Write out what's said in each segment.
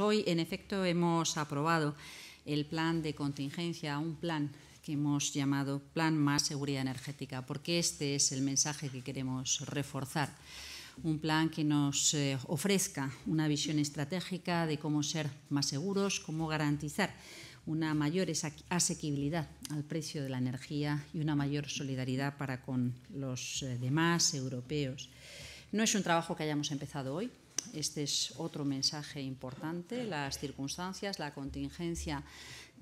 Hoy, en efecto, hemos aprobado el plan de contingencia, un plan que hemos llamado Plan Más Seguridad Energética, porque este es el mensaje que queremos reforzar. Un plan que nos eh, ofrezca una visión estratégica de cómo ser más seguros, cómo garantizar una mayor asequibilidad al precio de la energía y una mayor solidaridad para con los eh, demás europeos. No es un trabajo que hayamos empezado hoy, este es otro mensaje importante. Las circunstancias, la contingencia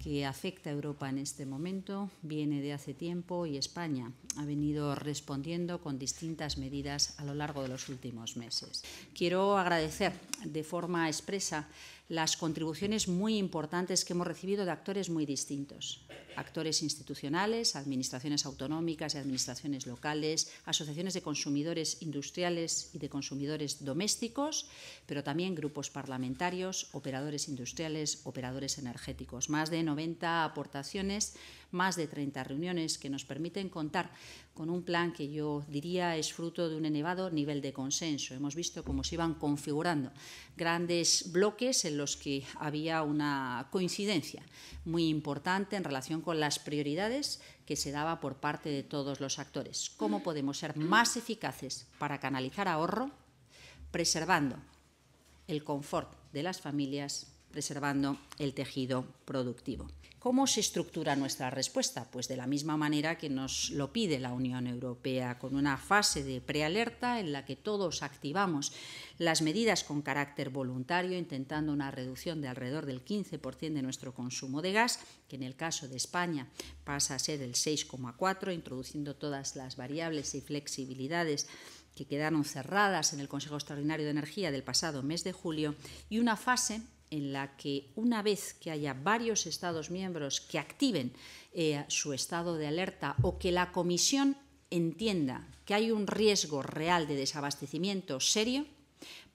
que afecta a Europa en este momento viene de hace tiempo y España ha venido respondiendo con distintas medidas a lo largo de los últimos meses. Quiero agradecer de forma expresa las contribuciones muy importantes que hemos recibido de actores muy distintos, actores institucionales, administraciones autonómicas y administraciones locales, asociaciones de consumidores industriales y de consumidores domésticos, pero también grupos parlamentarios, operadores industriales, operadores energéticos. Más de 90 aportaciones, más de 30 reuniones que nos permiten contar con un plan que yo diría es fruto de un elevado nivel de consenso. Hemos visto cómo se iban configurando grandes bloques en los que había una coincidencia muy importante en relación con las prioridades que se daba por parte de todos los actores. ¿Cómo podemos ser más eficaces para canalizar ahorro, preservando el confort de las familias preservando el tejido productivo. ¿Cómo se estructura nuestra respuesta? Pues de la misma manera que nos lo pide la Unión Europea, con una fase de prealerta en la que todos activamos las medidas con carácter voluntario, intentando una reducción de alrededor del 15% de nuestro consumo de gas, que en el caso de España pasa a ser el 6,4%, introduciendo todas las variables y flexibilidades que quedaron cerradas en el Consejo Extraordinario de Energía del pasado mes de julio, y una fase en la que una vez que haya varios Estados miembros que activen eh, su estado de alerta o que la Comisión entienda que hay un riesgo real de desabastecimiento serio,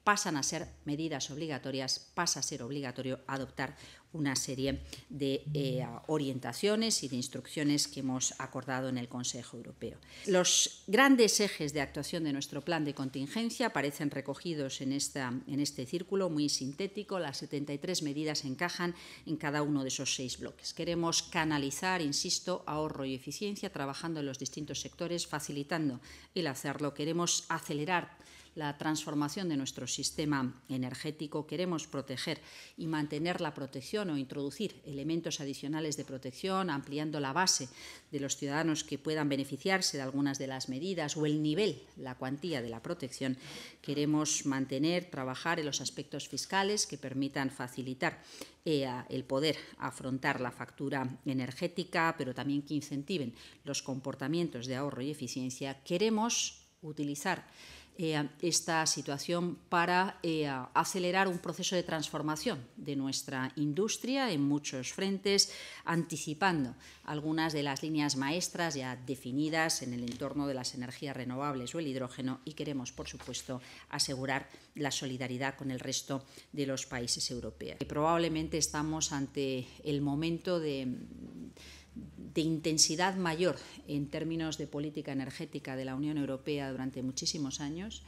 pasan a ser medidas obligatorias, pasa a ser obligatorio adoptar una serie de eh, orientaciones y de instrucciones que hemos acordado en el Consejo Europeo. Los grandes ejes de actuación de nuestro plan de contingencia aparecen recogidos en, en este círculo muy sintético. Las 73 medidas encajan en cada uno de esos seis bloques. Queremos canalizar, insisto, ahorro y eficiencia trabajando en los distintos sectores, facilitando el hacerlo. Queremos acelerar la transformación de nuestro sistema energético, queremos proteger y mantener la protección o introducir elementos adicionales de protección, ampliando la base de los ciudadanos que puedan beneficiarse de algunas de las medidas o el nivel, la cuantía de la protección. Queremos mantener, trabajar en los aspectos fiscales que permitan facilitar eh, el poder afrontar la factura energética, pero también que incentiven los comportamientos de ahorro y eficiencia. Queremos utilizar eh, esta situación para eh, acelerar un proceso de transformación de nuestra industria en muchos frentes, anticipando algunas de las líneas maestras ya definidas en el entorno de las energías renovables o el hidrógeno y queremos, por supuesto, asegurar la solidaridad con el resto de los países europeos. Probablemente estamos ante el momento de, de intensidad mayor en términos de política energética de la Unión Europea durante muchísimos años.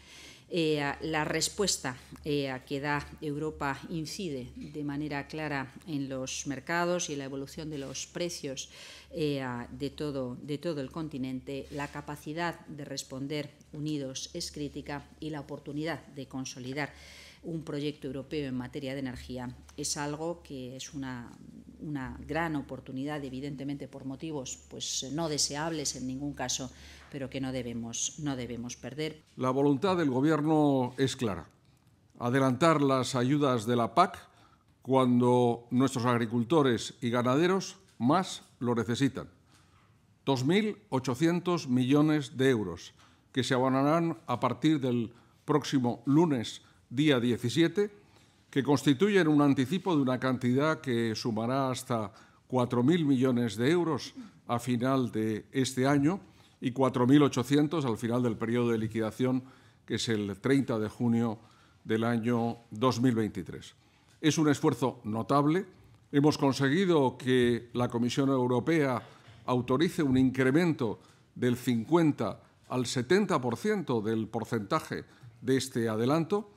Eh, la respuesta eh, a que da Europa incide de manera clara en los mercados y en la evolución de los precios eh, de, todo, de todo el continente. La capacidad de responder unidos es crítica y la oportunidad de consolidar un proyecto europeo en materia de energía es algo que es una una gran oportunidad, evidentemente por motivos pues, no deseables en ningún caso, pero que no debemos, no debemos perder. La voluntad del Gobierno es clara. Adelantar las ayudas de la PAC cuando nuestros agricultores y ganaderos más lo necesitan. 2.800 millones de euros que se abonarán a partir del próximo lunes, día 17, que constituyen un anticipo de una cantidad que sumará hasta 4.000 millones de euros a final de este año y 4.800 al final del periodo de liquidación, que es el 30 de junio del año 2023. Es un esfuerzo notable. Hemos conseguido que la Comisión Europea autorice un incremento del 50 al 70% del porcentaje de este adelanto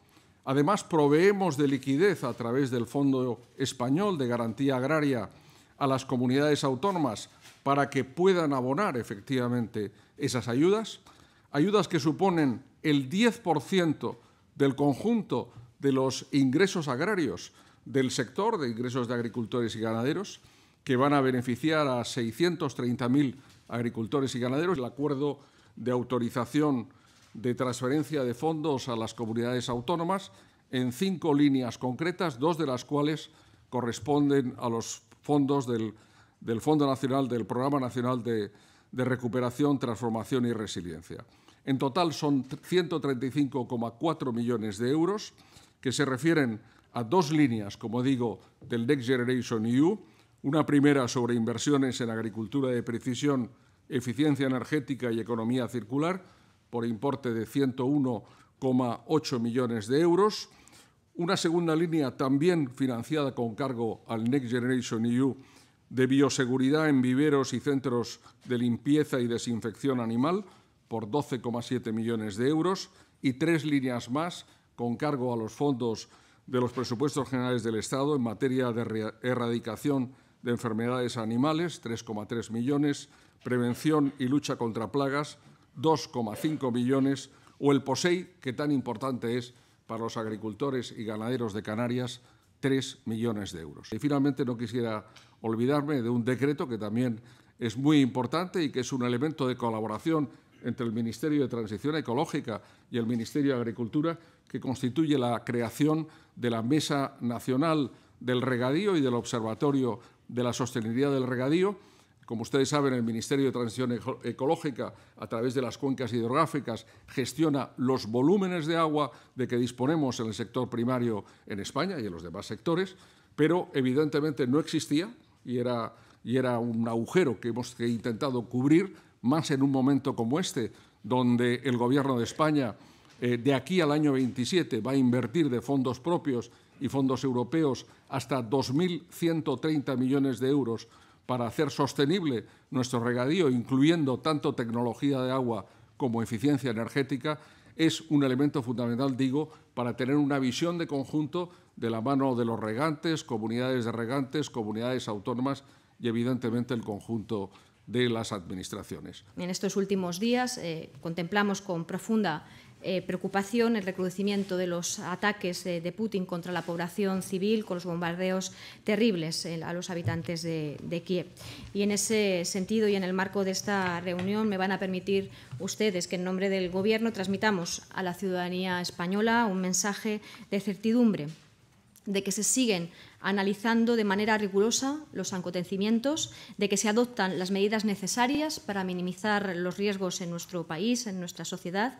Además, proveemos de liquidez a través del Fondo Español de Garantía Agraria a las comunidades autónomas para que puedan abonar efectivamente esas ayudas, ayudas que suponen el 10% del conjunto de los ingresos agrarios del sector, de ingresos de agricultores y ganaderos, que van a beneficiar a 630.000 agricultores y ganaderos. El acuerdo de autorización de transferencia de fondos a las comunidades autónomas en cinco líneas concretas, dos de las cuales corresponden a los fondos del, Fondo Nacional, del Programa Nacional de, de Recuperación, Transformación y Resiliencia. En total son 135,4 millones de euros que se refieren a dos líneas, como digo, del Next Generation EU, una primera sobre inversiones en agricultura de precisión, eficiencia energética y economía circular, por importe de 101,8 millones de euros. Una segunda línea también financiada con cargo al Next Generation EU de bioseguridad en viveros y centros de limpieza y desinfección animal por 12,7 millones de euros y tres líneas más con cargo a los fondos de los presupuestos generales del Estado en materia de erradicación de enfermedades animales, 3,3 millones, prevención y lucha contra plagas, 2,5 millones, o el POSEI, que tan importante es para los agricultores y ganaderos de Canarias, 3 millones de euros. Y finalmente no quisiera olvidarme de un decreto que también es muy importante y que es un elemento de colaboración entre el Ministerio de Transición Ecológica y el Ministerio de Agricultura, que constituye la creación de la Mesa Nacional del Regadío y del Observatorio de la Sostenibilidad del Regadío, como ustedes saben, el Ministerio de Transición Ecológica, a través de las cuencas hidrográficas, gestiona los volúmenes de agua de que disponemos en el sector primario en España y en los demás sectores, pero evidentemente no existía y era, un agujero que hemos intentado cubrir, más en un momento como este, donde el Gobierno de España eh, de aquí al año 27 va a invertir de fondos propios y fondos europeos hasta 2.130 millones de euros para hacer sostenible nuestro regadío, incluyendo tanto tecnología de agua como eficiencia energética, es un elemento fundamental, digo, para tener una visión de conjunto de la mano de los regantes, comunidades de regantes, comunidades autónomas y, evidentemente, el conjunto las administraciones. En estos últimos días eh, contemplamos con profunda eh, preocupación el recrudecimiento de los ataques eh, de, Putin contra la población civil con los bombardeos terribles a los habitantes de, Kiev. Y en ese sentido y en el marco de esta reunión me van a permitir ustedes que en nombre del Gobierno transmitamos a la ciudadanía española un mensaje de certidumbre de que se siguen analizando de manera rigurosa los acontecimientos, de que se adoptan las medidas necesarias para minimizar los riesgos en nuestro país, en nuestra sociedad,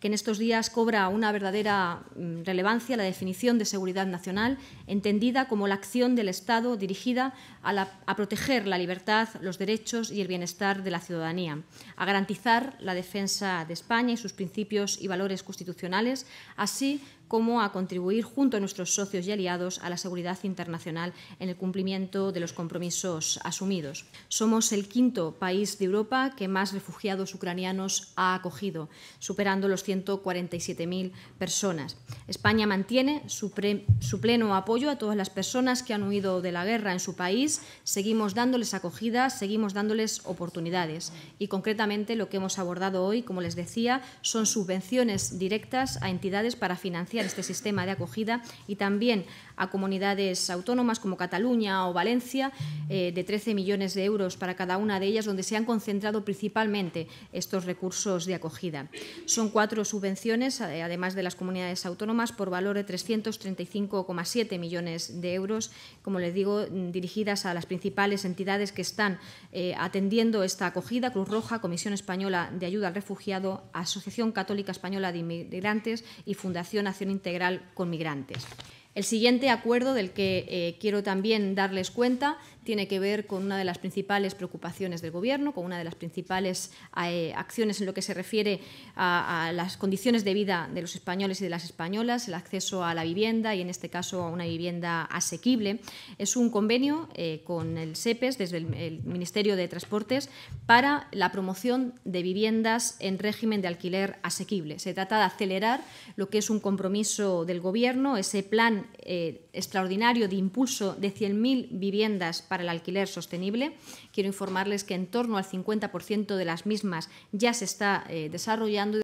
que en estos días cobra una verdadera mm, relevancia la definición de seguridad nacional, entendida como la acción del Estado dirigida a, proteger la libertad, los derechos y el bienestar de la ciudadanía, a garantizar la defensa de España y sus principios y valores constitucionales, así como a contribuir junto a nuestros socios y aliados a la seguridad internacional en el cumplimiento de los compromisos asumidos. Somos el quinto país de Europa que más refugiados ucranianos ha acogido, superando los 147.000 personas. España mantiene su, su pleno apoyo a todas las personas que han huido de la guerra en su país. Seguimos dándoles acogida, seguimos dándoles oportunidades y concretamente lo que hemos abordado hoy, como les decía, son subvenciones directas a entidades para financiar este sistema de acogida y también a comunidades autónomas como Cataluña o Valencia, eh, de 13 millones de euros para cada una de ellas, donde se han concentrado principalmente estos recursos de acogida. Son cuatro subvenciones, eh, además de las comunidades autónomas, por valor de 335,7 millones de euros, como les digo, mm, dirigidas a las principales entidades que están eh, atendiendo esta acogida, Cruz Roja, Comisión Española de Ayuda al Refugiado, Asociación Católica Española de Inmigrantes y Fundación integral con migrantes. El siguiente acuerdo del que eh, quiero también darles cuenta tiene que ver con una de las principales preocupaciones del Gobierno, con una de las principales eh, acciones en lo que se refiere a, las condiciones de vida de los españoles y de las españolas, el acceso a la vivienda y, en este caso, a una vivienda asequible. Es un convenio eh, con el SEPES, desde el, el, Ministerio de Transportes, para la promoción de viviendas en régimen de alquiler asequible. Se trata de acelerar lo que es un compromiso del Gobierno, ese plan eh, extraordinario de impulso de 100.000 viviendas para el alquiler sostenible. Quiero informarles que en torno al 50% de las mismas ya se está eh, desarrollando.